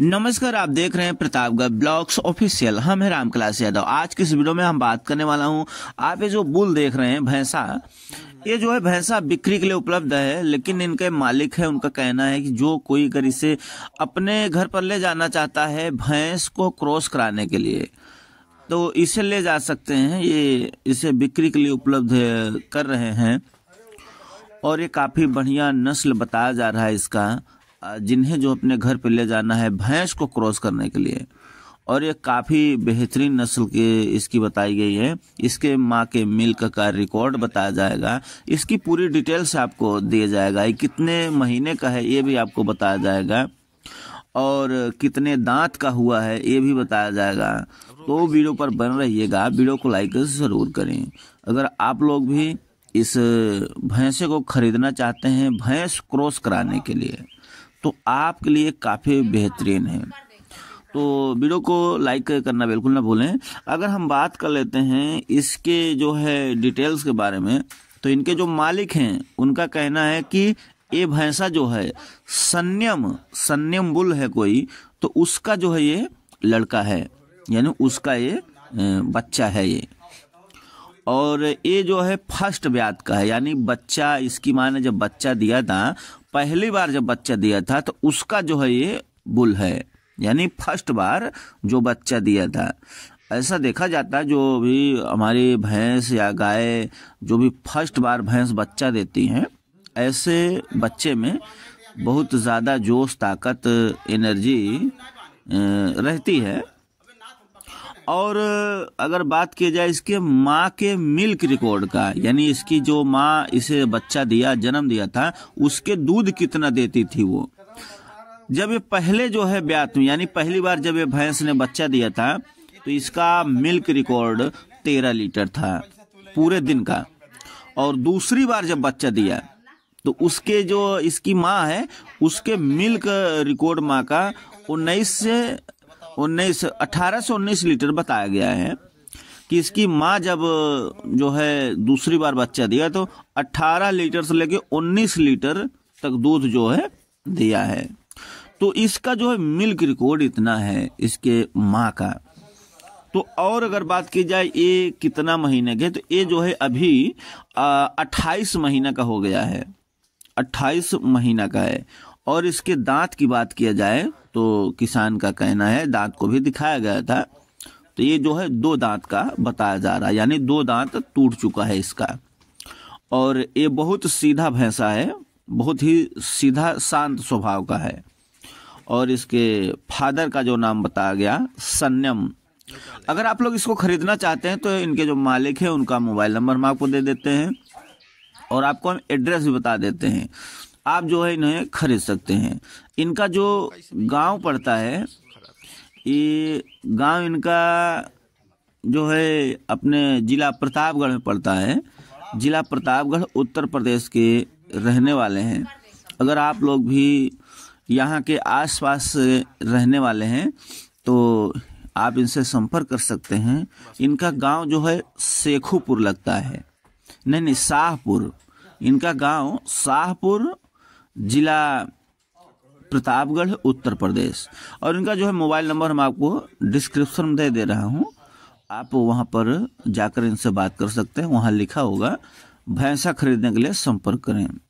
नमस्कार आप देख रहे हैं प्रतापगढ़ ब्लॉग्स ऑफिशियल हम है रामकलास यादव आज के इस वीडियो में हम बात करने वाला हूं आप ये जो बुल देख रहे हैं भैंसा ये जो है भैंसा बिक्री के लिए उपलब्ध है लेकिन इनके मालिक है उनका कहना है कि जो कोई अगर इसे अपने घर पर ले जाना चाहता है भैंस को क्रॉस कराने के लिए तो इसे ले जा सकते हैं ये इसे बिक्री के लिए उपलब्ध कर रहे हैं और ये काफ़ी बढ़िया नस्ल बताया जा रहा है इसका जिन्हें जो अपने घर पर ले जाना है भैंस को क्रॉस करने के लिए और ये काफ़ी बेहतरीन नस्ल के इसकी बताई गई है इसके माँ के मिल्क का रिकॉर्ड बताया जाएगा इसकी पूरी डिटेल्स आपको दिया जाएगा ये कितने महीने का है ये भी आपको बताया जाएगा और कितने दांत का हुआ है ये भी बताया जाएगा तो वीडियो पर बन रहिएगा वीडियो को लाइक ज़रूर करें अगर आप लोग भी इस भैंसे को खरीदना चाहते हैं भैंस क्रॉस कराने के लिए तो आपके लिए काफ़ी बेहतरीन है तो वीडियो को लाइक करना बिल्कुल ना भूलें अगर हम बात कर लेते हैं इसके जो है डिटेल्स के बारे में तो इनके जो मालिक हैं उनका कहना है कि ये भैंसा जो है संयम संयम बुल है कोई तो उसका जो है ये लड़का है यानी उसका ये बच्चा है ये और ये जो है फर्स्ट ब्यात का है यानी बच्चा इसकी माँ ने जब बच्चा दिया था पहली बार जब बच्चा दिया था तो उसका जो है ये बुल है यानी फर्स्ट बार जो बच्चा दिया था ऐसा देखा जाता है जो भी हमारी भैंस या गाय जो भी फर्स्ट बार भैंस बच्चा देती हैं ऐसे बच्चे में बहुत ज़्यादा जोश ताकत एनर्जी रहती है और अगर बात की जाए इसके माँ के मिल्क रिकॉर्ड का यानी इसकी जो माँ इसे बच्चा दिया जन्म दिया था उसके दूध कितना देती थी वो जब ये पहले जो है ब्यात यानी पहली बार जब ये भैंस ने बच्चा दिया था तो इसका मिल्क रिकॉर्ड तेरह लीटर था पूरे दिन का और दूसरी बार जब बच्चा दिया तो उसके जो इसकी माँ है उसके मिल्क रिकॉर्ड माँ का उन्नीस से उन्नीस अठारह से उन्नीस लीटर बताया गया है कि इसकी माँ जब जो है दूसरी बार बच्चा दिया तो 18 लीटर से लेके 19 लीटर तक दूध जो है दिया है तो इसका जो है मिल्क रिकॉर्ड इतना है इसके माँ का तो और अगर बात की जाए ये कितना महीने के तो ये जो है अभी 28 महीना का हो गया है अट्ठाईस महीना का है और इसके दांत की बात किया जाए तो किसान का कहना है दांत को भी दिखाया गया था तो ये जो है दो दांत का बताया जा रहा है यानी दो दांत टूट चुका है इसका और ये बहुत सीधा भैंसा है बहुत ही सीधा शांत स्वभाव का है और इसके फादर का जो नाम बताया गया सन्यम अगर आप लोग इसको खरीदना चाहते हैं तो इनके जो मालिक हैं उनका मोबाइल नंबर हम आपको दे देते हैं और आपको हम एड्रेस भी बता देते हैं आप जो है इन्हें खरीद सकते हैं इनका जो गांव पड़ता है ये गांव इनका जो है अपने जिला प्रतापगढ़ में पड़ता है जिला प्रतापगढ़ उत्तर प्रदेश के रहने वाले हैं अगर आप लोग भी यहाँ के आसपास रहने वाले हैं तो आप इनसे संपर्क कर सकते हैं इनका गांव जो है शेखुपुर लगता है नहीं नहीं शाहपुर इनका गांव शाहपुर जिला प्रतापगढ़ उत्तर प्रदेश और इनका जो है मोबाइल नंबर हम आपको डिस्क्रिप्शन में दे दे रहा हूँ आप वहाँ पर जाकर इनसे बात कर सकते हैं वहाँ लिखा होगा भैंसा खरीदने के लिए संपर्क करें